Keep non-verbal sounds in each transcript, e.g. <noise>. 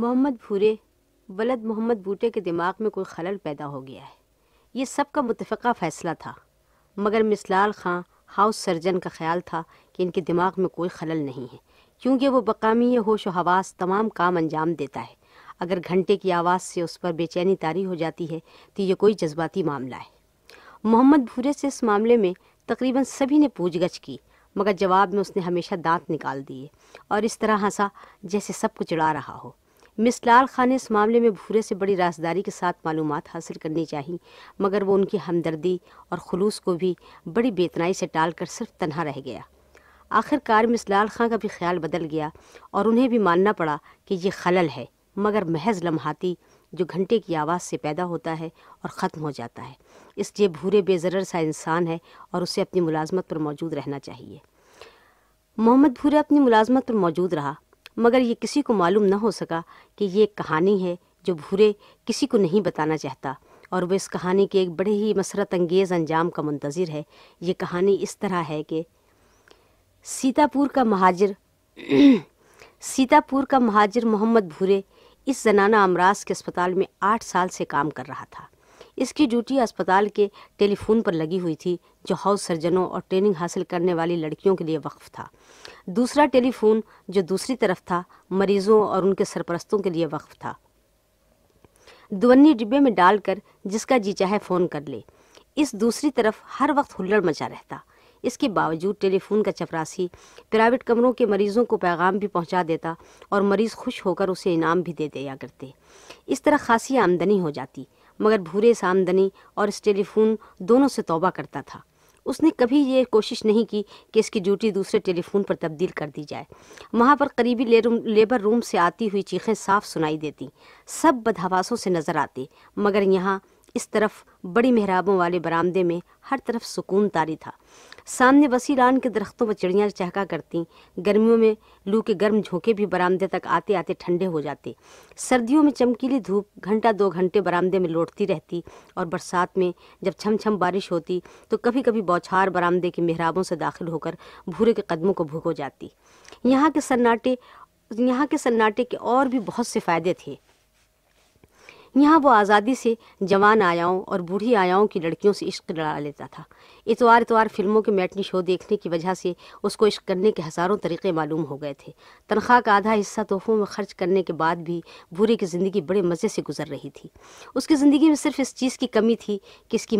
محمد بھورے ولد محمد بھوٹے کے دماغ میں کوئی خلل پیدا ہو گیا ہے یہ سب کا متفقہ فیصلہ تھا مگر مسلال خاں ہاؤس سرجن کا خیال تھا کہ ان کے دماغ میں کوئی خلل نہیں ہے کیونکہ وہ بقامی ہوش و حواس تمام کام انجام دیتا ہے اگر گھنٹے کی آواز سے اس پر بے چینی طاری ہو جاتی ہے تو یہ کوئی جذباتی معاملہ ہے محمد بھورے سے اس معاملے میں تقریباً سبھی نے پوچھ گچھ کی مگر جواب میں اس نے ہمیشہ دانت نکال دیے اور اس طرح ہنسا جیسے سب کچھ رہا ہو مس لال خان نے اس معاملے میں بھورے سے بڑی رازداری کے ساتھ معلومات حاصل کرنی چاہی مگر وہ ان کی ہمدردی اور خلوص کو بھی بڑی بیتنائی سے ٹال کر صرف تنہا رہ گیا آخر کار مس لال خان کا بھی خیال بدل گیا اور انہیں بھی ماننا پڑا کہ یہ خلل ہے مگر محض لمحاتی جو گھنٹے کی آواز سے پیدا ہوتا ہے اور ختم ہو جاتا ہے اس لیے بھورے بے ضرر سا انسان ہے اور اسے اپنی ملازمت پر موجود رہنا چاہیے محمد بھورے اپنی ملازمت پر موجود رہا مگر یہ کسی کو معلوم نہ ہو سکا کہ یہ ایک کہانی ہے جو بھورے کسی کو نہیں بتانا چاہتا اور وہ اس کہانی کے ایک بڑے ہی مسرت انگیز انجام کا منتظر ہے یہ کہانی اس طرح ہے کہ سیتا پور کا مہاجر <clears throat> سیتا پور کا مہاجر محمد بھورے اس زنانہ امراض کے اسپتال میں آٹھ سال سے کام کر رہا تھا اس کی ڈیوٹی اسپتال کے ٹیلی فون پر لگی ہوئی تھی جو ہاؤس سرجنوں اور ٹریننگ حاصل کرنے والی لڑکیوں کے لیے وقف تھا دوسرا ٹیلی فون جو دوسری طرف تھا مریضوں اور ان کے سرپرستوں کے لیے وقف تھا دونی ڈبے میں ڈال کر جس کا جی چاہے فون کر لے اس دوسری طرف ہر وقت ہلڑ مچا رہتا اس کے باوجود ٹیلی فون کا چپراسی پرائیویٹ کمروں کے مریضوں کو پیغام بھی پہنچا دیتا اور مریض خوش ہو کر اسے انعام بھی دے دیا کرتے اس طرح خاصی آمدنی ہو جاتی مگر بھورے اس آمدنی اور اس ٹیلی فون دونوں سے توبہ کرتا تھا اس نے کبھی یہ کوشش نہیں کی کہ اس کی ڈیوٹی دوسرے ٹیلی فون پر تبدیل کر دی جائے وہاں پر قریبی لیبر روم سے آتی ہوئی چیخیں صاف سنائی دیتی سب بدہواسوں سے نظر آتے مگر یہاں اس طرف بڑی محرابوں والے برآمدے میں ہر طرف سکون تاری تھا سامنے وسیع ران کے درختوں پر چڑیاں چہکا کرتی گرمیوں میں لو کے گرم جھونکے بھی برامدے تک آتے آتے ٹھنڈے ہو جاتے سردیوں میں چمکیلی دھوپ گھنٹہ دو گھنٹے برامدے میں لوٹتی رہتی اور برسات میں جب چھم چھم بارش ہوتی تو کبھی کبھی بوچھار برامدے کے محرابوں سے داخل ہو کر بھورے کے قدموں کو بھوک ہو جاتی یہاں کے سناٹے یہاں کے سناٹے کے اور بھی بہت سے فائدے تھے یہاں وہ آزادی سے جوان آیاؤں اور بوڑھی آیاؤں کی لڑکیوں سے عشق لڑا لیتا تھا اتوار اتوار فلموں کے میٹنی شو دیکھنے کی وجہ سے اس کو عشق کرنے کے ہزاروں طریقے معلوم ہو گئے تھے تنخواہ کا آدھا حصہ تحفوں میں خرچ کرنے کے بعد بھی بورے کی زندگی بڑے مزے سے گزر رہی تھی اس کی زندگی میں صرف اس چیز کی کمی تھی کہ اس کی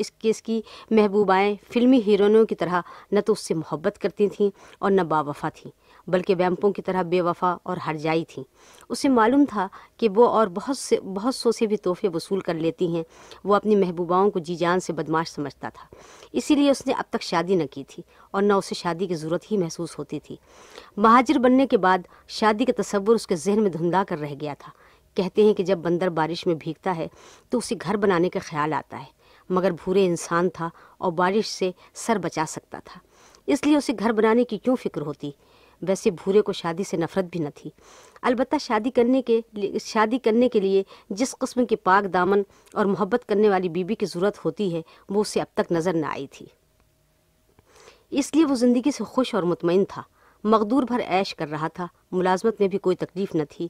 اس اس کی محبوبائیں فلمی ہیروئنوں کی طرح نہ تو اس سے محبت کرتی تھیں اور نہ با وفا تھیں بلکہ ویمپوں کی طرح بے وفا اور ہر جائی تھیں اسے معلوم تھا کہ وہ اور بہت سے بہت سو سے بھی تحفے وصول کر لیتی ہیں وہ اپنی محبوباؤں کو جی جان سے بدماش سمجھتا تھا اسی لیے اس نے اب تک شادی نہ کی تھی اور نہ اسے شادی کی ضرورت ہی محسوس ہوتی تھی مہاجر بننے کے بعد شادی کا تصور اس کے ذہن میں دھندا کر رہ گیا تھا کہتے ہیں کہ جب بندر بارش میں بھیگتا ہے تو اسے گھر بنانے کا خیال آتا ہے مگر بھورے انسان تھا اور بارش سے سر بچا سکتا تھا اس لیے اسے گھر بنانے کی کیوں فکر ہوتی ویسے بھورے کو شادی سے نفرت بھی نہ تھی البتہ شادی کرنے کے لیے شادی کرنے کے لیے جس قسم کی پاک دامن اور محبت کرنے والی بیوی کی ضرورت ہوتی ہے وہ اسے اب تک نظر نہ آئی تھی اس لیے وہ زندگی سے خوش اور مطمئن تھا مقدور بھر عیش کر رہا تھا ملازمت میں بھی کوئی تکلیف نہ تھی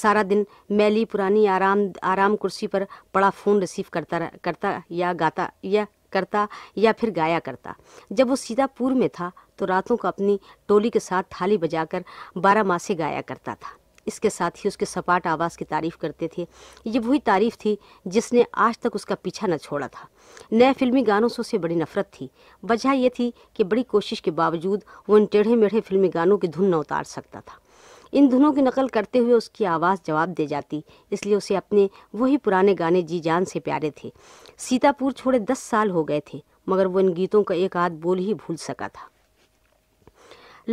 سارا دن میلی پرانی آرام آرام کرسی پر پڑا فون ریسیو کرتا کرتا یا گاتا یا کرتا یا پھر گایا کرتا جب وہ سیدھا پور میں تھا تو راتوں کو اپنی ٹولی کے ساتھ تھالی بجا کر بارہ ماہ سے گایا کرتا تھا اس کے ساتھ ہی اس کے سپاٹ آواز کی تعریف کرتے تھے یہ وہی تعریف تھی جس نے آج تک اس کا پیچھا نہ چھوڑا تھا نئے فلمی گانوں سے اسے بڑی نفرت تھی وجہ یہ تھی کہ بڑی کوشش کے باوجود وہ ان ٹیڑھے میڑھے فلمی گانوں کی دھن نہ اتار سکتا تھا ان دھنوں کی نقل کرتے ہوئے اس کی آواز جواب دے جاتی اس لیے اسے اپنے وہی پرانے گانے جی جان سے پیارے تھے سیتا پور چھوڑے دس سال ہو گئے تھے مگر وہ ان گیتوں کا ایک آدھ بول ہی بھول سکا تھا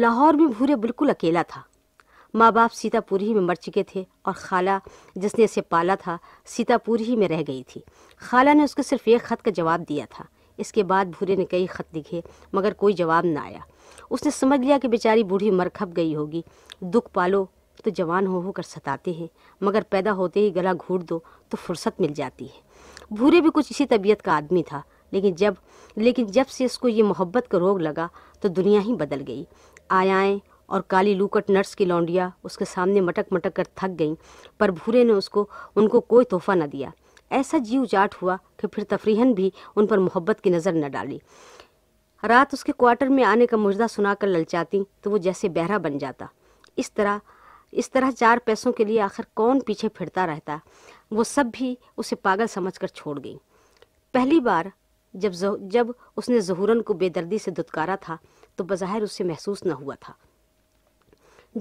لاہور میں بھورے بالکل اکیلا تھا ماں باپ سیتا پوری ہی میں مر چکے تھے اور خالہ جس نے اسے پالا تھا سیتا پوری ہی میں رہ گئی تھی خالہ نے اس کے صرف ایک خط کا جواب دیا تھا اس کے بعد بھورے نے کئی خط لکھے مگر کوئی جواب نہ آیا اس نے سمجھ لیا کہ بیچاری بوڑھی کھپ گئی ہوگی دکھ پالو تو جوان ہو ہو کر ستاتے ہیں مگر پیدا ہوتے ہی گلا گھونٹ دو تو فرصت مل جاتی ہے بھورے بھی کچھ اسی طبیعت کا آدمی تھا لیکن جب لیکن جب سے اس کو یہ محبت کا روگ لگا تو دنیا ہی بدل گئی آیائیں اور کالی لوکٹ نرس کی لونڈیا تھک گئیں پر بھورے نے اس کو ان کو کوئی نہ دیا ایسا ہوا کہ پھر بھی ان پر محبت کی نظر نہ ڈالی رات اس کے کوارٹر میں آنے کا مجدہ سنا کر للچاتی تو وہ جیسے بہرا بن جاتا اس طرح اس طرح چار پیسوں کے لیے آخر کون پیچھے پھرتا رہتا وہ سب بھی اسے پاگل سمجھ کر چھوڑ گئی پہلی بار جب اس نے ظہورن کو بے دردی سے دھتکارا تھا تو بظاہر اس سے محسوس نہ ہوا تھا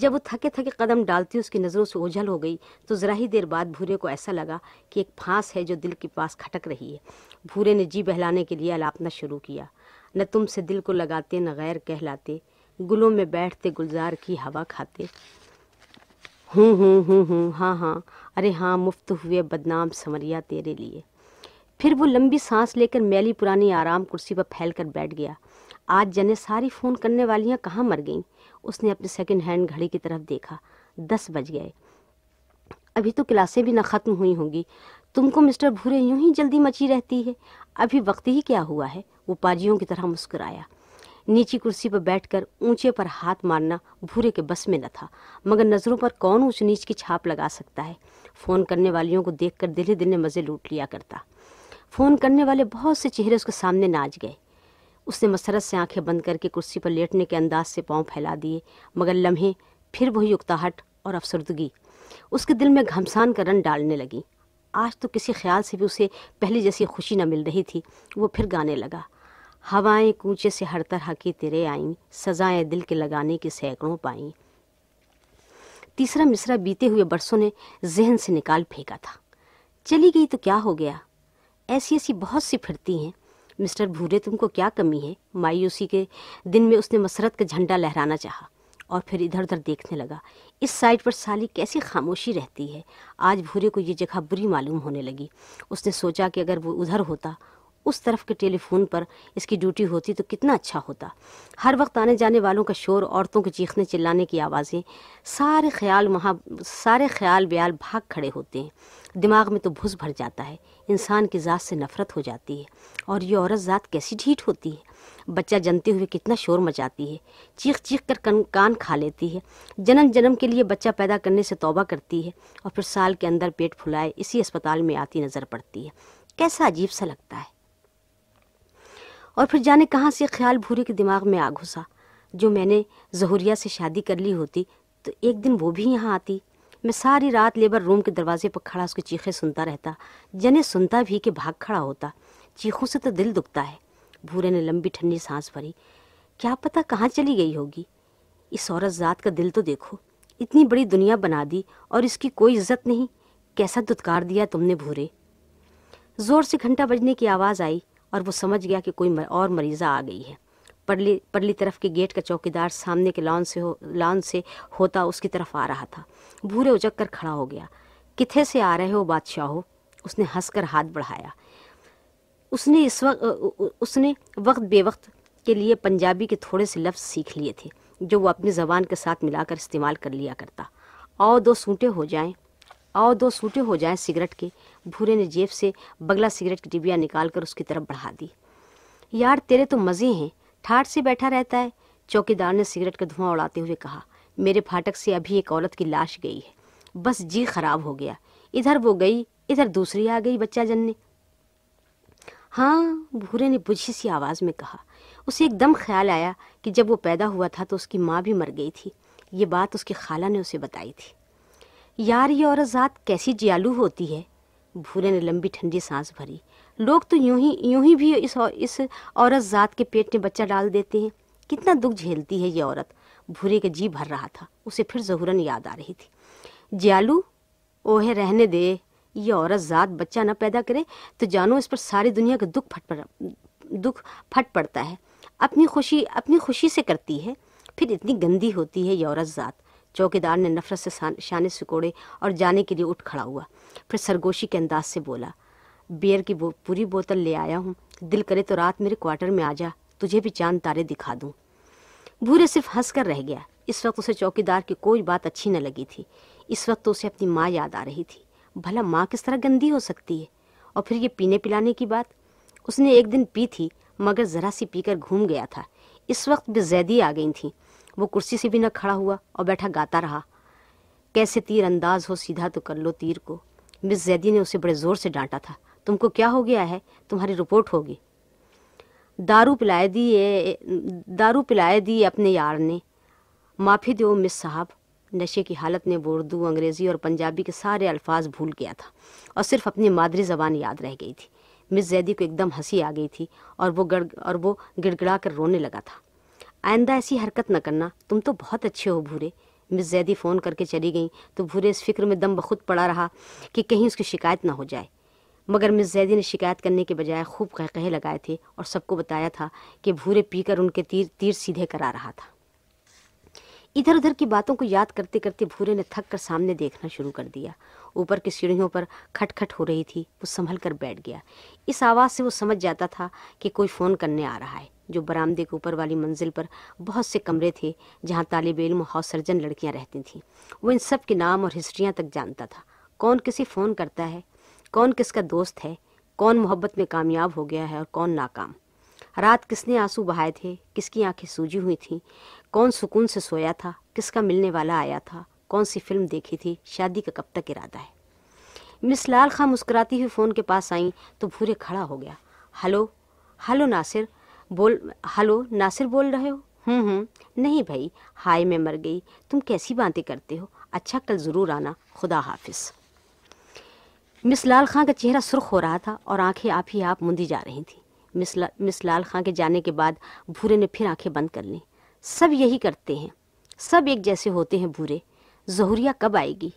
جب وہ تھکے تھکے قدم ڈالتی اس کی نظروں سے اوجھل ہو گئی تو ذرا ہی دیر بعد بھورے کو ایسا لگا کہ ایک پھانس ہے جو دل کے پاس کھٹک رہی ہے بھورے نے جی بہلانے کے لیے الاپنا شروع کیا نہ تم سے دل کو لگاتے نہ غیر کہلاتے گلوں میں بیٹھتے گلزار کی ہوا کھاتے ہوں ہوں ہوں ہوں ہاں ہاں ارے ہاں مفت ہوئے بدنام سمریا تیرے لیے پھر وہ لمبی سانس لے کر میلی پرانی آرام کرسی پر پھیل کر بیٹھ گیا آج جنے ساری فون کرنے والیاں کہاں مر گئیں اس نے اپنی سیکنڈ ہینڈ گھڑی کی طرف دیکھا دس بج گئے ابھی تو کلاسیں بھی نہ ختم ہوئی ہوں گی تم کو مسٹر بھورے یوں ہی جلدی مچی رہتی ہے ابھی وقت ہی کیا ہوا ہے وہ پاجیوں کی طرح مسکرایا نیچی کرسی پر بیٹھ کر اونچے پر ہاتھ مارنا بھورے کے بس میں نہ تھا مگر نظروں پر کون اونچ نیچ کی چھاپ لگا سکتا ہے فون کرنے والیوں کو دیکھ کر دلے دل نے مزے لوٹ لیا کرتا فون کرنے والے بہت سے چہرے اس کے سامنے ناچ گئے اس نے مسرت سے آنکھیں بند کر کے کرسی پر لیٹنے کے انداز سے پاؤں پھیلا دیے مگر لمحے پھر وہی اکتاہٹ اور افسردگی اس کے دل میں گھمسان کا رن ڈالنے لگی آج تو کسی خیال سے بھی اسے پہلے جیسی خوشی نہ مل رہی تھی وہ پھر گانے لگا ہوائیں کوچے سے ہر طرح کی تیرے آئیں سزائیں دل کے لگانے کی سینکڑوں پائیں تیسرا مصرع بیتے ہوئے برسوں نے ذہن سے نکال پھینکا تھا چلی گئی تو کیا ہو گیا ایسی ایسی بہت سی پھرتی ہیں مسٹر بھورے تم کو کیا کمی ہے مایوسی کے دن میں اس نے مسرت کا جھنڈا لہرانا چاہا اور پھر ادھر ادھر دیکھنے لگا اس سائٹ پر سالی کیسی خاموشی رہتی ہے آج بھورے کو یہ جگہ بری معلوم ہونے لگی اس نے سوچا کہ اگر وہ ادھر ہوتا اس طرف کے ٹیلی فون پر اس کی ڈیوٹی ہوتی تو کتنا اچھا ہوتا ہر وقت آنے جانے والوں کا شور عورتوں کے چیخنے چلانے کی آوازیں سارے خیال وہاں سارے خیال بیال بھاگ کھڑے ہوتے ہیں دماغ میں تو بھس بھر جاتا ہے انسان کی ذات سے نفرت ہو جاتی ہے اور یہ عورت ذات کیسی ڈھیٹ ہوتی ہے بچہ جنتے ہوئے کتنا شور مچاتی ہے چیخ چیخ کر کن کان کھا لیتی ہے جنم جنم کے لیے بچہ پیدا کرنے سے توبہ کرتی ہے اور پھر سال کے اندر پیٹ پھلائے اسی اسپتال میں آتی نظر پڑتی ہے کیسا عجیب سا لگتا ہے اور پھر جانے کہاں سے خیال بھوری کے دماغ میں آ گھسا جو میں نے ظہوریہ سے شادی کر لی ہوتی تو ایک دن وہ بھی یہاں آتی میں ساری رات لیبر روم کے دروازے پر کھڑا اس کے چیخیں سنتا رہتا جنے سنتا بھی کہ بھاگ کھڑا ہوتا چیخوں سے تو دل دکھتا ہے بھورے نے لمبی ٹھنڈی سانس پھری کیا پتہ کہاں چلی گئی ہوگی اس عورت ذات کا دل تو دیکھو اتنی بڑی دنیا بنا دی اور اس کی کوئی عزت نہیں کیسا دتکار دیا تم نے بھورے زور سے گھنٹہ بجنے کی آواز آئی اور وہ سمجھ گیا کہ کوئی اور مریضہ آ گئی ہے پرلی طرف کے گیٹ کا چوکیدار سامنے کے لان سے لان سے ہوتا اس کی طرف آ رہا تھا بھورے اجک کر کھڑا ہو گیا کتھے سے آ رہے ہو بادشاہ ہو اس نے ہنس کر ہاتھ بڑھایا اس نے اس وقت اس نے وقت بے وقت کے لیے پنجابی کے تھوڑے سے لفظ سیکھ لیے تھے جو وہ اپنی زبان کے ساتھ ملا کر استعمال کر لیا کرتا آؤ دو سوٹے ہو جائیں آؤ دو سوٹے ہو جائیں سگریٹ کے بھورے نے جیب سے بگلا سگریٹ کی ڈبیا نکال کر اس کی طرف بڑھا دی یار تیرے تو مزے ہیں ٹھاٹ سے بیٹھا رہتا ہے چوکی دار نے سگریٹ کا دھواں اڑاتے ہوئے کہا میرے پھاٹک سے ابھی ایک عورت کی لاش گئی ہے بس جی خراب ہو گیا ادھر وہ گئی ادھر دوسری آ گئی بچہ جننے ہاں بھورے نے بجھی سی آواز میں کہا اسے ایک دم خیال آیا کہ جب وہ پیدا ہوا تھا تو اس کی ماں بھی مر گئی تھی یہ بات اس کی خالہ نے اسے بتائی تھی یار یہ عورت ذات کیسی جیالو ہوتی ہے بھورے نے لمبی ٹھنڈی سانس بھری لوگ تو یوں ہی یوں ہی بھی اس اس عورت ذات کے پیٹ میں بچہ ڈال دیتے ہیں کتنا دکھ جھیلتی ہے یہ عورت بھورے کا جی بھر رہا تھا اسے پھر ظہوراً یاد آ رہی تھی جیالو اوہے رہنے دے یہ عورت ذات بچہ نہ پیدا کرے تو جانو اس پر ساری دنیا کا دکھ پھٹ پڑ دکھ پھٹ پڑتا ہے اپنی خوشی اپنی خوشی سے کرتی ہے پھر اتنی گندی ہوتی ہے یہ عورت ذات چوکی دار نے نفرت سے شانے سکوڑے اور جانے کے لیے اٹھ کھڑا ہوا پھر سرگوشی کے انداز سے بولا بیئر کی پوری بوتل لے آیا ہوں دل کرے تو رات میرے کوارٹر میں آ جا تجھے بھی چاند تارے دکھا دوں بھورے صرف ہنس کر رہ گیا اس وقت اسے چوکی دار کی کوئی بات اچھی نہ لگی تھی اس وقت تو اسے اپنی ماں یاد آ رہی تھی بھلا ماں کس طرح گندی ہو سکتی ہے اور پھر یہ پینے پلانے کی بات اس نے ایک دن پی تھی مگر ذرا سی پی کر گھوم گیا تھا اس وقت بھی زیدی آ گئی تھیں وہ کرسی سے بھی نہ کھڑا ہوا اور بیٹھا گاتا رہا کیسے تیر انداز ہو سیدھا تو کر لو تیر کو مس زیدی نے اسے بڑے زور سے ڈانٹا تھا تم کو کیا ہو گیا ہے تمہاری رپورٹ ہوگی دارو پلائے دیے دارو پلائے دیے اپنے یار نے معافی دیو مس صاحب نشے کی حالت نے اردو انگریزی اور پنجابی کے سارے الفاظ بھول گیا تھا اور صرف اپنی مادری زبان یاد رہ گئی تھی مس زیدی کو ایک دم ہنسی آ گئی تھی اور وہ اور وہ گڑ گڑا کر رونے لگا تھا آئندہ ایسی حرکت نہ کرنا تم تو بہت اچھے ہو بھورے مس زیدی فون کر کے چلی گئیں تو بھورے اس فکر میں دم بخود پڑا رہا کہ کہیں اس کی شکایت نہ ہو جائے مگر مس زیدی نے شکایت کرنے کے بجائے خوب قہقہے لگائے تھے اور سب کو بتایا تھا کہ بھورے پی کر ان کے تیر تیر سیدھے کرا رہا تھا ادھر ادھر کی باتوں کو یاد کرتے کرتے بھورے نے تھک کر سامنے دیکھنا شروع کر دیا اوپر کی سیڑھیوں پر کھٹ کھٹ ہو رہی تھی وہ سنبھل کر بیٹھ گیا اس آواز سے وہ سمجھ جاتا تھا کہ کوئی فون کرنے آ رہا ہے جو برآمدے کے اوپر والی منزل پر بہت سے کمرے تھے جہاں طالب علم و سرجن لڑکیاں رہتی تھیں وہ ان سب کے نام اور ہسٹریاں تک جانتا تھا کون کسی فون کرتا ہے کون کس کا دوست ہے کون محبت میں کامیاب ہو گیا ہے اور کون ناکام رات کس نے آنسو بہائے تھے کس کی آنکھیں سوجی ہوئی تھیں کون سکون سے سویا تھا کس کا ملنے والا آیا تھا کون سی فلم دیکھی تھی شادی کا کب تک ارادہ ہے مس لال خاں مسکراتی ہوئی فون کے پاس آئیں تو بھورے کھڑا ہو گیا ہلو ہلو ناصر بول ہلو ناصر بول رہے ہو ہوں ہوں نہیں بھائی ہائے میں مر گئی تم کیسی باتیں کرتے ہو اچھا کل ضرور آنا خدا حافظ مس لال خاں کا چہرہ سرخ ہو رہا تھا اور آنکھیں آپ ہی آپ مندی جا رہی تھیں مس مس لال خاں کے جانے کے بعد بھورے نے پھر آنکھیں بند کر لیں سب یہی کرتے ہیں سب ایک جیسے ہوتے ہیں بھورے ظہوریہ کب آئے گی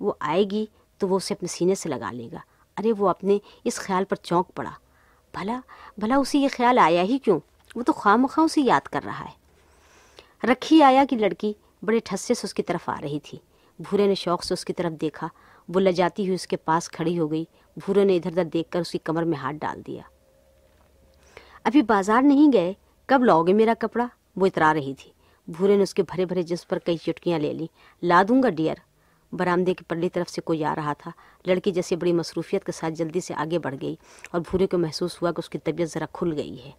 وہ آئے گی تو وہ اسے اپنے سینے سے لگا لے گا ارے وہ اپنے اس خیال پر چونک پڑا بھلا بھلا اسے یہ خیال آیا ہی کیوں وہ تو خواہ مخواہ اسے یاد کر رہا ہے رکھی آیا کہ لڑکی بڑے ٹھسے سے اس کی طرف آ رہی تھی بھورے نے شوق سے اس کی طرف دیکھا وہ لجاتی ہوئی اس کے پاس کھڑی ہو گئی بھورے نے ادھر ادھر دیکھ کر اس کی کمر میں ہاتھ ڈال دیا ابھی بازار نہیں گئے کب لاؤ گے میرا کپڑا وہ اترا رہی تھی بھورے نے اس کے بھرے بھرے جس پر کئی چٹکیاں لے لیں لا دوں گا ڈیئر برامدے کے پرلی طرف سے کوئی آ رہا تھا لڑکی جیسے بڑی مصروفیت کے ساتھ جلدی سے آگے بڑھ گئی اور بھورے کو محسوس ہوا کہ اس کی طبیعت ذرا کھل گئی ہے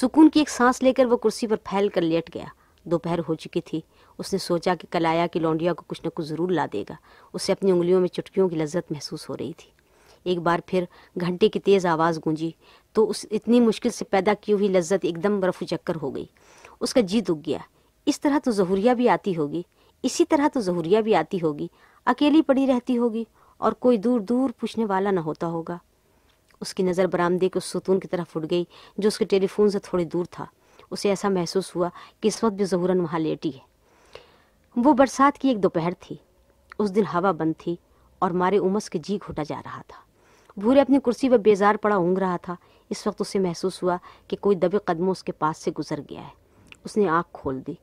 سکون کی ایک سانس لے کر وہ کرسی پر پھیل کر لیٹ گیا دوپہر ہو چکی تھی اس نے سوچا کہ کلایا کہ لونڈیا کو کچھ نہ کچھ ضرور لا دے گا اسے اپنی انگلیوں میں چٹکیوں کی لذت محسوس ہو رہی تھی ایک بار پھر گھنٹے کی تیز آواز گونجی تو اس اتنی مشکل سے پیدا کی ہوئی لذت ایک دم برف و چکر ہو گئی اس کا جی دکھ گیا اس طرح تو ظہوریہ بھی آتی ہوگی اسی طرح تو ظہوریہ بھی آتی ہوگی اکیلی پڑی رہتی ہوگی اور کوئی دور دور پوچھنے والا نہ ہوتا ہوگا اس کی نظر کے اس ستون کی طرف اٹھ گئی جو اس کے ٹیلی فون سے تھوڑی دور تھا اسے ایسا محسوس ہوا کہ اس وقت بھی ظہوراً وہاں لیٹی ہے وہ برسات کی ایک دوپہر تھی اس دن ہوا بند تھی اور مارے امس کے جی گھٹا جا رہا تھا بھورے اپنی کرسی پر بیزار پڑا اونگ رہا تھا اس وقت اسے محسوس ہوا کہ کوئی دبے قدموں اس کے پاس سے گزر گیا ہے اس نے آنکھ کھول دی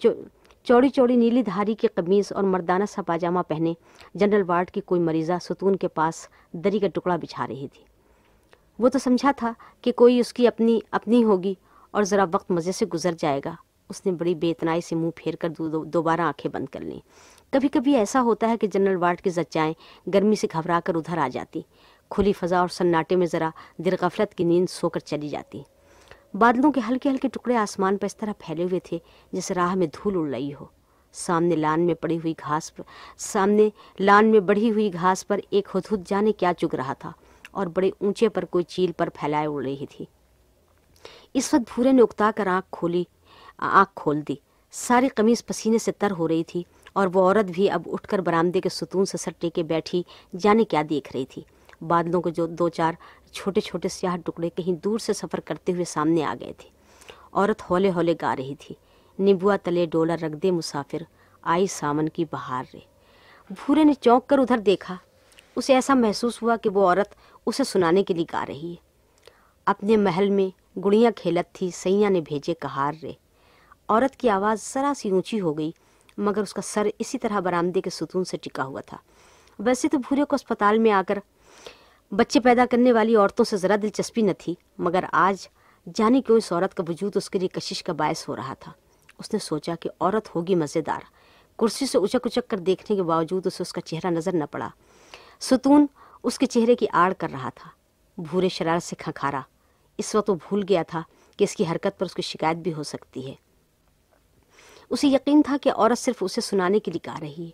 جو چوڑی چوڑی نیلی دھاری کی قمیض اور مردانہ سا پاجامہ پہنے جنرل وارڈ کی کوئی مریضہ ستون کے پاس دری کا ٹکڑا بچھا رہی تھی وہ تو سمجھا تھا کہ کوئی اس کی اپنی اپنی ہوگی اور ذرا وقت مزے سے گزر جائے گا اس نے بڑی بے اتنائی سے منہ پھیر کر دوبارہ آنکھیں بند کر لیں کبھی کبھی ایسا ہوتا ہے کہ جنرل وارڈ کی زچائیں گرمی سے گھبرا کر ادھر آ جاتی کھلی فضا اور سناٹے میں ذرا درغفلت کی نیند سو کر چلی جاتی بادلوں کے ہلکے ہلکے ٹکڑے آسمان پر اس طرح پھیلے ہوئے تھے جس راہ میں دھول اڑ رہی ہو سامنے لان میں پڑی ہوئی گھاس پر سامنے لان میں بڑھی ہوئی گھاس پر ایک ہدود جانے کیا چگ رہا تھا اور بڑے اونچے پر کوئی چیل پر پھیلائے اڑ رہی تھی اس وقت بھورے نے اکتا کر آنکھ کھولی آنکھ کھول دی ساری قمیض پسینے سے تر ہو رہی تھی اور وہ عورت بھی اب اٹھ کر برامدے کے ستون سے سٹے کے بیٹھی جانے کیا دیکھ رہی تھی بادلوں کو جو دو چار چھوٹے چھوٹے سیاہ ٹکڑے کہیں دور سے سفر کرتے ہوئے سامنے آ گئے تھے عورت ہولے ہولے گا رہی تھی نبوا تلے ڈولا رکھ دے مسافر آئی سامن کی بہار رے بھورے نے چونک کر ادھر دیکھا اسے ایسا محسوس ہوا کہ وہ عورت اسے سنانے کے لیے گا رہی ہے اپنے محل میں گڑیاں کھیلت تھی سیاں نے بھیجے کہار رے عورت کی آواز ذرا سی اونچی ہو گئی مگر اس کا سر اسی طرح برآمدے کے ستون سے ٹکا ہوا تھا ویسے تو بھورے کو اسپتال میں آ کر بچے پیدا کرنے والی عورتوں سے ذرا دلچسپی نہ تھی مگر آج جانے کیوں اس عورت کا وجود اس کے لیے کشش کا باعث ہو رہا تھا اس نے سوچا کہ عورت ہوگی مزے دار کرسی سے اچک اچک کر دیکھنے کے باوجود اسے اس کا چہرہ نظر نہ پڑا ستون اس کے چہرے کی آڑ کر رہا تھا بھورے شرارت سے کھنکھارا اس وقت وہ بھول گیا تھا کہ اس کی حرکت پر اس کی شکایت بھی ہو سکتی ہے اسے یقین تھا کہ عورت صرف اسے سنانے کے لیے گا رہی ہے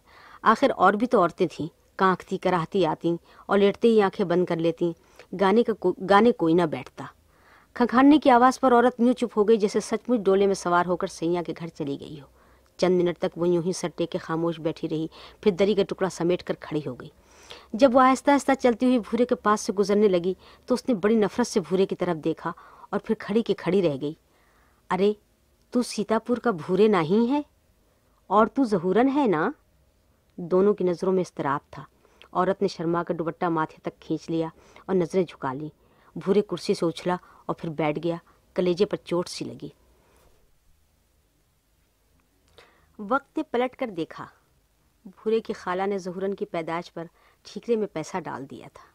آخر اور بھی تو عورتیں تھیں کانکتی کراہتی آتی اور لیٹتے ہی آنکھیں بند کر لیتی گانے کا کوئی گانے کوئی نہ بیٹھتا کھنکھاننے کی آواز پر عورت یوں چپ ہو گئی جیسے سچ مچ ڈولے میں سوار ہو کر سیاح کے گھر چلی گئی ہو چند منٹ تک وہ یوں ہی سٹے کے خاموش بیٹھی رہی پھر دری کا ٹکڑا سمیٹ کر کھڑی ہو گئی جب وہ آہستہ آہستہ چلتی ہوئی بھورے کے پاس سے گزرنے لگی تو اس نے بڑی نفرت سے بھورے کی طرف دیکھا اور پھر کھڑی کی کھڑی رہ گئی ارے تو سیتاپور کا بھورے نہ ہی ہے اور تو ظہورن ہے نا دونوں کی نظروں میں اضطراب تھا عورت نے شرما کا دوپٹہ ماتھے تک کھینچ لیا اور نظریں جھکا لیں بھورے کرسی سے اچھلا اور پھر بیٹھ گیا کلیجے پر چوٹ سی لگی وقت نے پلٹ کر دیکھا بھورے کی خالہ نے ظہورن کی پیدائش پر ٹھیکرے میں پیسہ ڈال دیا تھا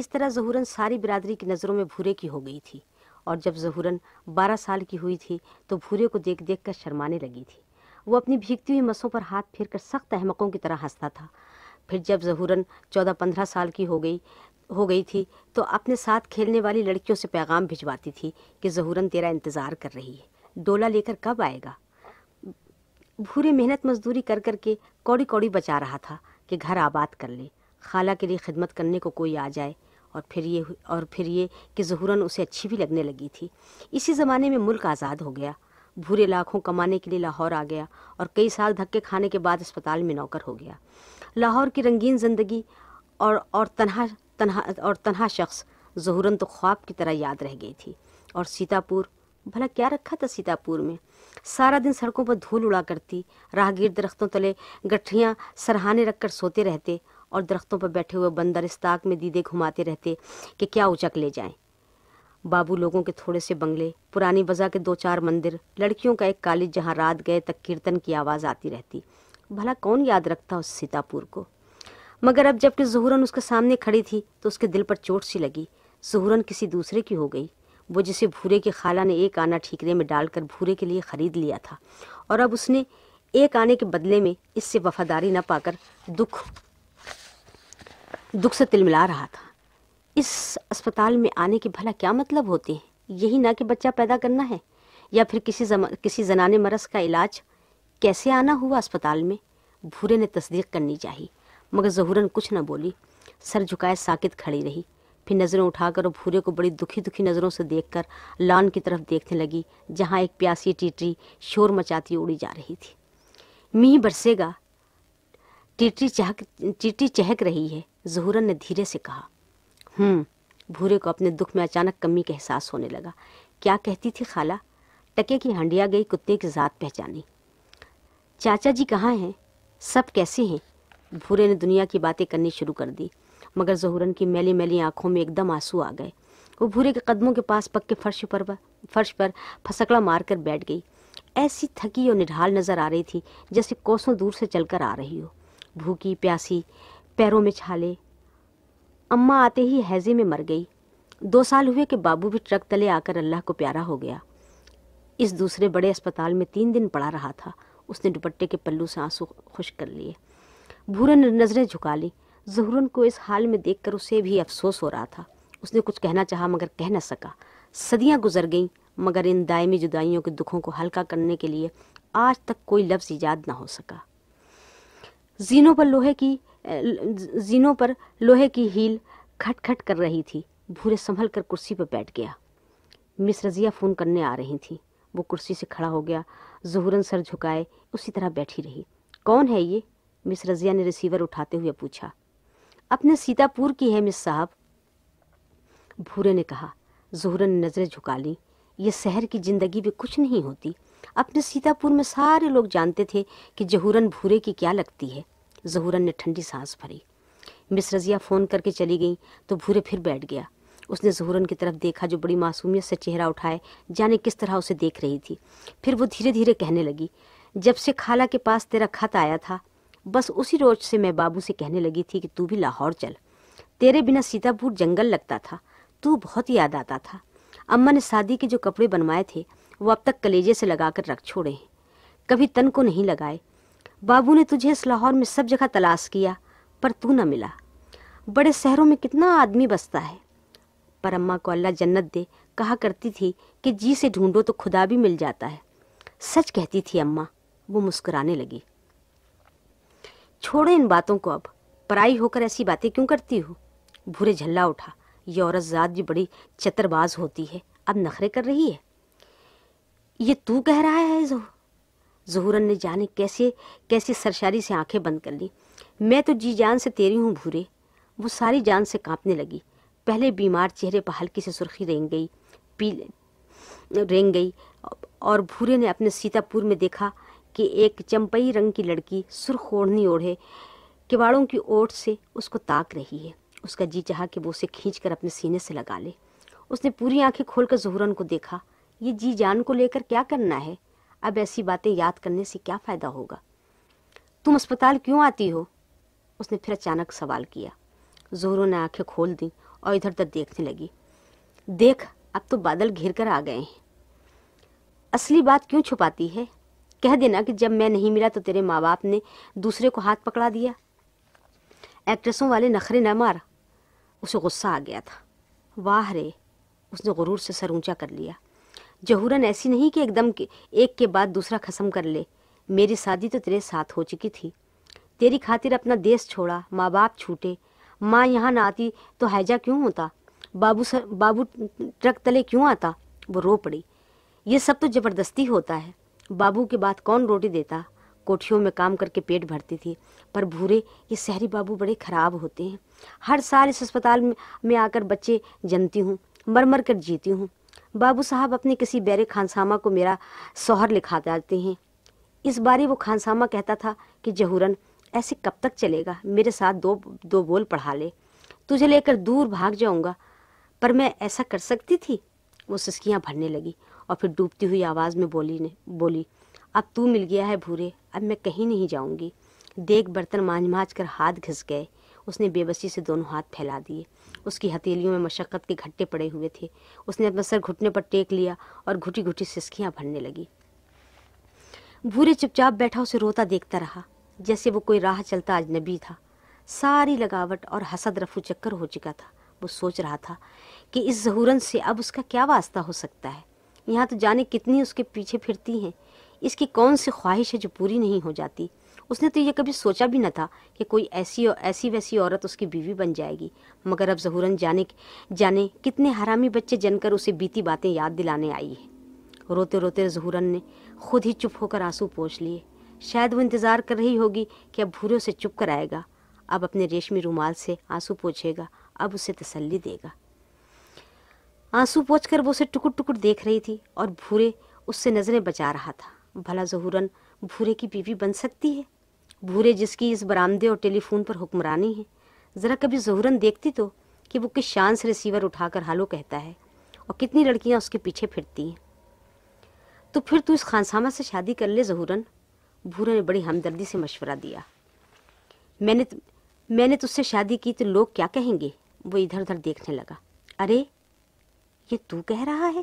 اس طرح ظہورن ساری برادری کی نظروں میں بھورے کی ہو گئی تھی اور جب ظہورن بارہ سال کی ہوئی تھی تو بھورے کو دیکھ دیکھ کر شرمانے لگی تھی وہ اپنی بھیگتی ہوئی مسوں پر ہاتھ پھیر کر سخت احمقوں کی طرح ہنستا تھا پھر جب ظہوراً چودہ پندرہ سال کی ہو گئی ہو گئی تھی تو اپنے ساتھ کھیلنے والی لڑکیوں سے پیغام بھجواتی تھی کہ ظہوراً تیرا انتظار کر رہی ہے ڈولا لے کر کب آئے گا بھوری محنت مزدوری کر کر کے کوڑی کوڑی بچا رہا تھا کہ گھر آباد کر لے خالہ کے لیے خدمت کرنے کو کوئی آ جائے اور پھر یہ اور پھر یہ کہ ظہوراً اسے اچھی بھی لگنے لگی تھی اسی زمانے میں ملک آزاد ہو گیا بھورے لاکھوں کمانے کے لیے لاہور آ گیا اور کئی سال دھکے کھانے کے بعد اسپتال میں نوکر ہو گیا لاہور کی رنگین زندگی اور اور تنہا تنہا اور تنہا شخص ظہوراً تو خواب کی طرح یاد رہ گئی تھی اور سیتا پور بھلا کیا رکھا تھا سیتا پور میں سارا دن سڑکوں پر دھول اڑا کرتی راہ گیر درختوں تلے گٹھیاں سرہانے رکھ کر سوتے رہتے اور درختوں پر بیٹھے ہوئے بندر استاق میں دیدے گھماتے رہتے کہ کیا اچک لے جائیں بابو لوگوں کے تھوڑے سے بنگلے پرانی بزا کے دو چار مندر لڑکیوں کا ایک کالج جہاں رات گئے تک کیرتن کی آواز آتی رہتی بھلا کون یاد رکھتا اس سیتا پور کو مگر اب جب زہورن اس کے سامنے کھڑی تھی تو اس کے دل پر چوٹ سی لگی زہورن کسی دوسرے کی ہو گئی وہ جسے بھورے کی خالہ نے ایک آنا ٹھیکرے میں ڈال کر بھورے کے لیے خرید لیا تھا اور اب اس نے ایک آنے کے بدلے میں اس سے وفاداری نہ پا کر دکھ دکھ سے تل ملا رہا تھا اس اسپتال میں آنے کے بھلا کیا مطلب ہوتے ہیں یہی نہ کہ بچہ پیدا کرنا ہے یا پھر کسی کسی زنان مرض کا علاج کیسے آنا ہوا اسپتال میں بھورے نے تصدیق کرنی چاہی مگر ظہوراً کچھ نہ بولی سر جھکائے ساکت کھڑی رہی پھر نظریں اٹھا کر اور بھورے کو بڑی دکھی دکھی نظروں سے دیکھ کر لان کی طرف دیکھنے لگی جہاں ایک پیاسی ٹیٹری شور مچاتی اڑی جا رہی تھی میہ برسے گا ٹیٹری چہک ٹیٹری چہک رہی ہے ظہورن نے دھیرے سے کہا ہوں بھورے کو اپنے دکھ میں اچانک کمی کا احساس ہونے لگا کیا کہتی تھی خالہ ٹکے کی ہنڈیا گئی کتے کی ذات پہچانی چاچا جی کہاں ہیں سب کیسے ہیں بھورے نے دنیا کی باتیں کرنی شروع کر دی مگر ظہورن کی میلی میلی آنکھوں میں ایک دم آنسو آ گئے وہ بھورے کے قدموں کے پاس پکے فرش پر فرش پر پھسکڑا مار کر بیٹھ گئی ایسی تھکی اور نڈھال نظر آ رہی تھی جیسے کوسوں دور سے چل کر آ رہی ہو بھوکی پیاسی پیروں میں چھالے اماں آتے ہی حیضے میں مر گئی دو سال ہوئے کہ بابو بھی ٹرک تلے آ کر اللہ کو پیارا ہو گیا اس دوسرے بڑے اسپتال میں تین دن پڑا رہا تھا اس نے دوپٹے کے پلو سے آنسو خشک کر لیے بھورن نے نظریں جھکا لی ظہورن کو اس حال میں دیکھ کر اسے بھی افسوس ہو رہا تھا اس نے کچھ کہنا چاہا مگر کہہ نہ سکا صدیاں گزر گئیں مگر ان دائمی جدائیوں کے دکھوں کو ہلکا کرنے کے لیے آج تک کوئی لفظ ایجاد نہ ہو سکا زینوں پر لوہے کی زینوں پر لوہے کی ہیل کھٹ کھٹ کر رہی تھی بھورے سنبھل کر کرسی پر بیٹھ گیا مس رضیہ فون کرنے آ رہی تھیں وہ کرسی سے کھڑا ہو گیا ظہوراً سر جھکائے اسی طرح بیٹھی رہی کون ہے یہ مس رضیہ نے ریسیور اٹھاتے ہوئے پوچھا اپنے سیتا پور کی ہے مس صاحب بھورے نے کہا ظہورن نے نظریں جھکا لیں یہ شہر کی زندگی بھی کچھ نہیں ہوتی اپنے سیتا پور میں سارے لوگ جانتے تھے کہ جہورن بھورے کی کیا لگتی ہے ظہورن نے ٹھنڈی سانس بھری مس رضیہ فون کر کے چلی گئیں تو بھورے پھر بیٹھ گیا اس نے ظہورن کی طرف دیکھا جو بڑی معصومیت سے چہرہ اٹھائے جانے کس طرح اسے دیکھ رہی تھی پھر وہ دھیرے دھیرے کہنے لگی جب سے خالہ کے پاس تیرا خط آیا تھا بس اسی روز سے میں بابو سے کہنے لگی تھی کہ تو بھی لاہور چل تیرے بنا پور جنگل لگتا تھا تو بہت یاد آتا تھا اماں نے سادی کے جو کپڑے بنوائے تھے وہ اب تک کلیجے سے لگا کر رکھ چھوڑے ہیں کبھی تن کو نہیں لگائے بابو نے تجھے اس لاہور میں سب جگہ تلاش کیا پر تو نہ ملا بڑے شہروں میں کتنا آدمی بستا ہے پر اماں کو اللہ جنت دے کہا کرتی تھی کہ جی سے ڈھونڈو تو خدا بھی مل جاتا ہے سچ کہتی تھی اماں وہ مسکرانے لگی چھوڑے ان باتوں کو اب پرائی ہو کر ایسی باتیں کیوں کرتی ہو بھورے جھلا اٹھا یہ عورت ذات بھی بڑی چتر باز ہوتی ہے اب نخرے کر رہی ہے یہ تو کہہ رہا ہے زہور زہورن نے جانے کیسے کیسے سرشاری سے آنکھیں بند کر لیں میں تو جی جان سے تیری ہوں بھورے وہ ساری جان سے کانپنے لگی پہلے بیمار چہرے پہ ہلکی سے سرخی رینگ گئی پی رینگ گئی اور بھورے نے اپنے سیتا پور میں دیکھا کہ ایک چمپئی رنگ کی لڑکی سرخ اوڑھنی اوڑھے کباڑوں کی اوٹ سے اس کو تاک رہی ہے اس کا جی چاہا کہ وہ اسے کھینچ کر اپنے سینے سے لگا لے اس نے پوری آنکھیں کھول کر زہورن کو دیکھا یہ جی جان کو لے کر کیا کرنا ہے اب ایسی باتیں یاد کرنے سے کیا فائدہ ہوگا تم اسپتال کیوں آتی ہو اس نے پھر اچانک سوال کیا زہروں نے آنکھیں کھول دیں اور ادھر ادھر دیکھنے لگی دیکھ اب تو بادل گھر کر آ گئے ہیں اصلی بات کیوں چھپاتی ہے کہہ دینا کہ جب میں نہیں ملا تو تیرے ماں باپ نے دوسرے کو ہاتھ پکڑا دیا ایکٹریسوں والے نخرے نہ مار اسے غصہ آ گیا تھا واہ رے اس نے غرور سے سر اونچا کر لیا جہورن ایسی نہیں کہ ایک دم ایک کے بعد دوسرا خسم کر لے میری شادی تو تیرے ساتھ ہو چکی تھی تیری خاطر اپنا دیس چھوڑا ماں باپ چھوٹے ماں یہاں نہ آتی تو ہےجا کیوں ہوتا بابو سر بابو ٹرک تلے کیوں آتا وہ رو پڑی یہ سب تو زبردستی ہوتا ہے بابو کے بعد کون روٹی دیتا کوٹھیوں میں کام کر کے پیٹ بھرتی تھی پر بھورے یہ سہری بابو بڑے خراب ہوتے ہیں ہر سال اس اسپتال میں آ کر بچے جنتی ہوں مر مر کر جیتی ہوں بابو صاحب اپنے کسی بیرے خانسامہ کو میرا سوہر لکھا جاتے ہیں اس بارے وہ خانسامہ کہتا تھا کہ جہورن ایسے کب تک چلے گا میرے ساتھ دو دو بول پڑھا لے تجھے لے کر دور بھاگ جاؤں گا پر میں ایسا کر سکتی تھی وہ سسکیاں بھرنے لگی اور پھر ڈوبتی ہوئی آواز میں بولی نے بولی اب تو مل گیا ہے بھورے اب میں کہیں نہیں جاؤں گی دیکھ برتن مانج مانج کر ہاتھ گھس گئے اس نے بے بسی سے دونوں ہاتھ پھیلا دیے اس کی ہتھیلیوں میں مشقت کے گھٹے پڑے ہوئے تھے اس نے اپنا سر گھٹنے پر ٹیک لیا اور گھٹی گھٹی سسکیاں بھرنے لگی چپ چپچاپ بیٹھا اسے روتا دیکھتا رہا جیسے وہ کوئی راہ چلتا آج نبی تھا ساری لگاوٹ اور حسد رفو چکر ہو چکا تھا وہ سوچ رہا تھا کہ اس ظہورن سے اب اس کا کیا واسطہ ہو سکتا ہے یہاں تو جانے کتنی اس کے پیچھے پھرتی ہیں اس کی کون سی خواہش ہے جو پوری نہیں ہو جاتی اس نے تو یہ کبھی سوچا بھی نہ تھا کہ کوئی ایسی ایسی ویسی عورت اس کی بیوی بن جائے گی مگر اب ظہورن جانے جانے کتنے حرامی بچے جن کر اسے بیتی باتیں یاد دلانے آئی ہیں روتے روتے ظہورن نے خود ہی چپ ہو کر آنسو پوچھ لیے شاید وہ انتظار کر رہی ہوگی کہ اب بھورے اسے چپ کر آئے گا اب اپنے ریشمی رومال سے آنسو پوچھے گا اب اسے تسلی دے گا آنسو پوچھ کر وہ اسے ٹکڑ ٹکٹ دیکھ رہی تھی اور بھورے اس سے نظریں بچا رہا تھا بھلا ظہورن بھورے کی بیوی بن سکتی ہے بھورے جس کی اس برآمدے اور ٹیلی فون پر حکمرانی ہے ذرا کبھی ظہوراً دیکھتی تو کہ وہ کس شان سے ریسیور اٹھا کر ہالو کہتا ہے اور کتنی لڑکیاں اس کے پیچھے پھرتی ہیں تو پھر تو اس خانسامہ سے شادی کر لے ظہوراً بھورے نے بڑی ہمدردی سے مشورہ دیا میں نے میں نے تو سے شادی کی تو لوگ کیا کہیں گے وہ ادھر ادھر دیکھنے لگا ارے یہ تو کہہ رہا ہے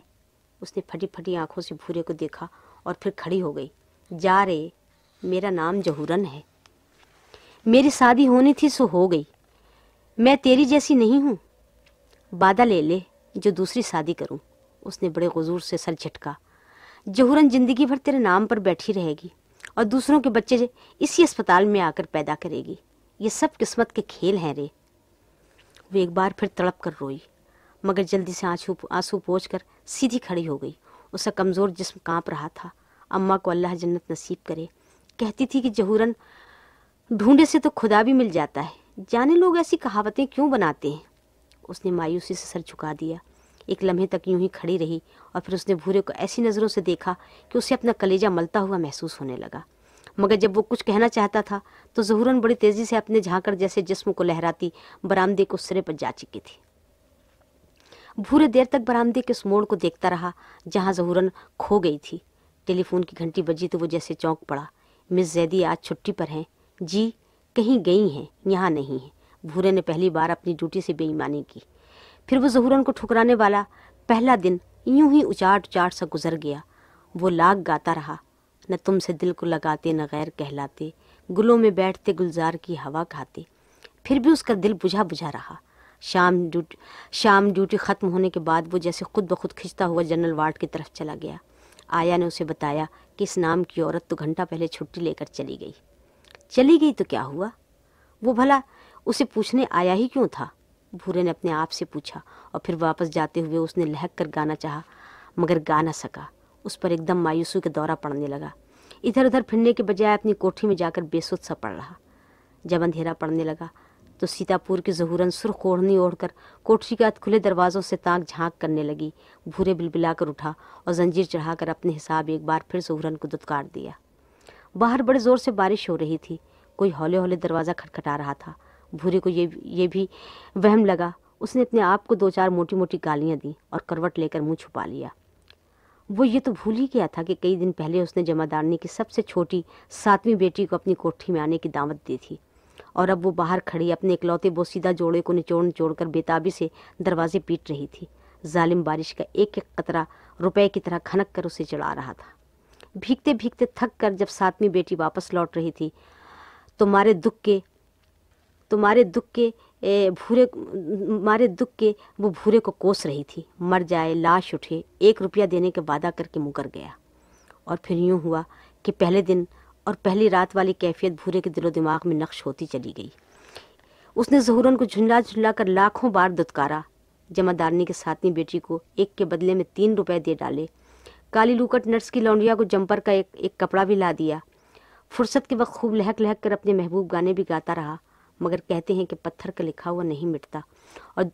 اس نے پھٹی پھٹی آنکھوں سے بھورے کو دیکھا اور پھر کھڑی ہو گئی جا رے میرا نام جہورن ہے میری شادی ہونی تھی سو ہو گئی میں تیری جیسی نہیں ہوں بادہ لے لے جو دوسری شادی کروں اس نے بڑے غزور سے سر جھٹکا جہورن زندگی بھر تیرے نام پر بیٹھی رہے گی اور دوسروں کے بچے اسی اسپتال میں آ کر پیدا کرے گی یہ سب قسمت کے کھیل ہیں رے وہ ایک بار پھر تڑپ کر روئی مگر جلدی سے آنسو آنسو پوچھ کر سیدھی کھڑی ہو گئی اس کا کمزور جسم کانپ رہا تھا اماں کو اللہ جنت نصیب کرے کہتی تھی کہ جہورن ڈھونڈے سے تو خدا بھی مل جاتا ہے جانے لوگ ایسی کہاوتیں کیوں بناتے ہیں اس نے مایوسی سے سر جھکا دیا ایک لمحے تک یوں ہی کھڑی رہی اور پھر اس نے بھورے کو ایسی نظروں سے دیکھا کہ اسے اپنا کلیجہ ملتا ہوا محسوس ہونے لگا مگر جب وہ کچھ کہنا چاہتا تھا تو ظہوراً بڑی تیزی سے اپنے جھانکڑ جیسے جسم کو لہراتی برآمدے کو سرے پر جا چکی تھی بھورے دیر تک برآمدے کے اس موڑ کو دیکھتا رہا جہاں ظہوراً کھو گئی تھی ٹیلی فون کی گھنٹی بجی تو وہ جیسے چونک پڑا مس زیدی آج چھٹی پر ہیں جی کہیں گئی ہیں یہاں نہیں ہیں بھورے نے پہلی بار اپنی ڈیوٹی سے بے ایمانی کی پھر وہ ظہورن کو ٹھکرانے والا پہلا دن یوں ہی اچاٹ اچاٹ سا گزر گیا وہ لاگ گاتا رہا نہ تم سے دل کو لگاتے نہ غیر کہلاتے گلوں میں بیٹھتے گلزار کی ہوا کھاتے پھر بھی اس کا دل بجھا بجھا رہا شام ڈیوٹی شام ڈیوٹی ختم ہونے کے بعد وہ جیسے خود بخود کھنچتا ہوا جنرل وارڈ کی طرف چلا گیا آیا نے اسے بتایا کہ اس نام کی عورت تو گھنٹہ پہلے چھٹی لے کر چلی گئی چلی گئی تو کیا ہوا وہ بھلا اسے پوچھنے آیا ہی کیوں تھا بھورے نے اپنے آپ سے پوچھا اور پھر واپس جاتے ہوئے اس نے لہک کر گانا چاہا مگر گا نہ سکا اس پر ایک دم مایوسی کا دورہ پڑنے لگا ادھر ادھر پھرنے کے بجائے اپنی کوٹھی میں جا کر بے سوت سا پڑ رہا جب اندھیرا پڑنے لگا تو سیتا پور کی ظہورن سرخ اوڑھنی اوڑھ کر کوٹھی کے کھلے دروازوں سے تانک جھانک کرنے لگی بھورے بلبلا کر اٹھا اور زنجیر چڑھا کر اپنے حساب ایک بار پھر ظہوراً کو دتکار دیا باہر بڑے زور سے بارش ہو رہی تھی کوئی ہولے ہولے دروازہ کھٹکھٹا رہا تھا بھورے کو یہ بھی وہم لگا اس نے اپنے آپ کو دو چار موٹی موٹی گالیاں دیں اور کروٹ لے کر منہ چھپا لیا وہ یہ تو بھول ہی گیا تھا کہ کئی دن پہلے اس نے جمع دارنی کی سب سے چھوٹی ساتویں بیٹی کو اپنی کوٹھی میں آنے کی دعوت دی تھی اور اب وہ باہر کھڑی اپنے اکلوتے بوسیدہ جوڑے کو نچوڑ نچوڑ کر بیتابی سے دروازے پیٹ رہی تھی ظالم بارش کا ایک ایک قطرہ روپے کی طرح کھنک کر اسے چڑھا رہا تھا بھیگتے بھیگتے تھک کر جب ساتویں بیٹی واپس لوٹ رہی تھی تمہارے دکھ کے تمہارے دکھ کے بھورے مارے دکھ کے وہ بھورے کو کوس رہی تھی مر جائے لاش اٹھے ایک روپیہ دینے کے وعدہ کر کے مکر گیا اور پھر یوں ہوا کہ پہلے دن اور پہلی رات والی کیفیت بھورے کے دل و دماغ میں نقش ہوتی چلی گئی اس نے ظہورن کو جھنلا جھنلا کر لاکھوں بار دتکارا جمع دارنی کے ساتویں بیٹی کو ایک کے بدلے میں تین روپے دے ڈالے کالی لوکٹ نرس کی لونڈیا کو جمپر کا ایک ایک کپڑا بھی لا دیا فرصت کے وقت خوب لہک لہک کر اپنے محبوب گانے بھی گاتا رہا مگر کہتے ہیں کہ پتھر کا لکھا ہوا نہیں مٹتا اور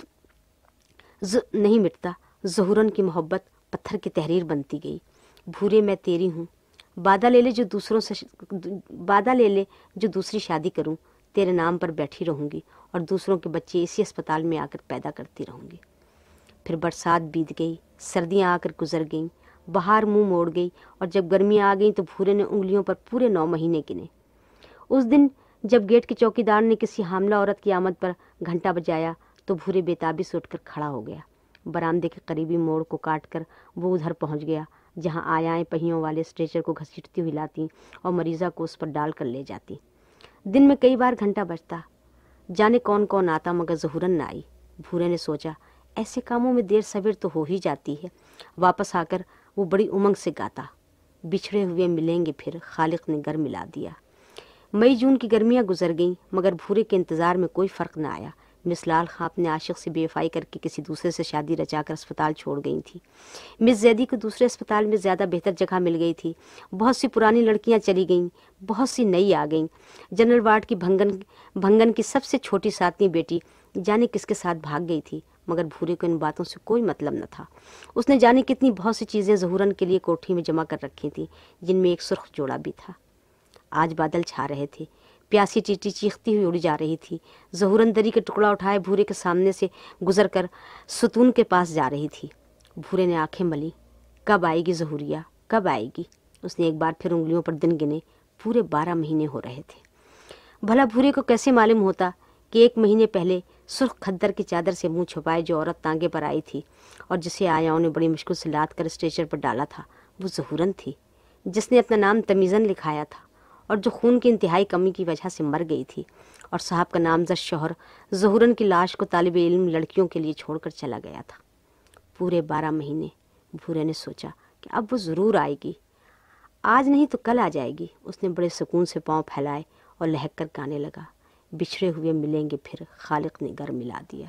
نہیں مٹتا ظہورن کی محبت پتھر کی تحریر بنتی گئی بھورے میں تیری ہوں بادہ لے لے جو دوسروں سے بادہ لے لے جو دوسری شادی کروں تیرے نام پر بیٹھی رہوں گی اور دوسروں کے بچے اسی اسپتال میں آ کر پیدا کرتی رہوں گی پھر برسات بیت گئی سردیاں آ کر گزر گئیں بہار منہ موڑ گئی اور جب گرمیاں آ گئیں تو بھورے نے انگلیوں پر پورے نو مہینے گنے اس دن جب گیٹ کے چوکی دار نے کسی حاملہ عورت کی آمد پر گھنٹہ بجایا تو بھورے بیتابی سے اٹھ کر کھڑا ہو گیا برامدے کے قریبی موڑ کو کاٹ کر وہ ادھر پہنچ گیا جہاں آیا پہیوں والے اسٹریچر کو گھسیٹتی ہوئی لاتیں اور مریضہ کو اس پر ڈال کر لے جاتی دن میں کئی بار گھنٹہ بجتا جانے کون کون آتا مگر ظہورن نہ آئی بھورے نے سوچا ایسے کاموں میں دیر سویر تو ہو ہی جاتی ہے واپس آ کر وہ بڑی امنگ سے گاتا بچھڑے ہوئے ملیں گے پھر خالق نے گر ملا دیا مئی جون کی گرمیاں گزر گئیں مگر بھورے کے انتظار میں کوئی فرق نہ آیا مس لال خان اپنے عاشق سے بے وفائی کر کے کسی دوسرے سے شادی رچا کر اسپتال چھوڑ گئی تھیں مس زیدی کو دوسرے اسپتال میں زیادہ بہتر جگہ مل گئی تھی بہت سی پرانی لڑکیاں چلی گئیں بہت سی نئی آ گئیں جنرل وارڈ کی بھنگن بھنگن کی سب سے چھوٹی ساتویں بیٹی جانے کس کے ساتھ بھاگ گئی تھی مگر بھورے کو ان باتوں سے کوئی مطلب نہ تھا اس نے جانے کتنی بہت سی چیزیں ظہورن کے لیے کوٹھی میں جمع کر رکھی تھیں جن میں ایک سرخ جوڑا بھی تھا آج بادل چھا رہے تھے پیاسی چیٹی چیختی ہوئی اڑی جا رہی تھی ظہورن دری کے ٹکڑا اٹھائے بھورے کے سامنے سے گزر کر ستون کے پاس جا رہی تھی بھورے نے آنکھیں ملی کب آئے گی ظہوریہ کب آئے گی اس نے ایک بار پھر انگلیوں پر دن گنے پورے بارہ مہینے ہو رہے تھے بھلا بھورے کو کیسے معلوم ہوتا کہ ایک مہینے پہلے سرخ خدر کی چادر سے منہ چھپائے جو عورت تانگے پر آئی تھی اور جسے آیا انہیں بڑی مشکل سے لاد کر اسٹیچر پر ڈالا تھا وہ ظہورن تھی جس نے اپنا نام تمیزن لکھایا تھا اور جو خون کی انتہائی کمی کی وجہ سے مر گئی تھی اور صاحب کا نامزد شوہر ظہورن کی لاش کو طالب علم لڑکیوں کے لیے چھوڑ کر چلا گیا تھا پورے بارہ مہینے بھورے نے سوچا کہ اب وہ ضرور آئے گی آج نہیں تو کل آ جائے گی اس نے بڑے سکون سے پاؤں پھیلائے اور لہک کر گانے لگا بچھڑے ہوئے ملیں گے پھر خالق نے گھر ملا دیا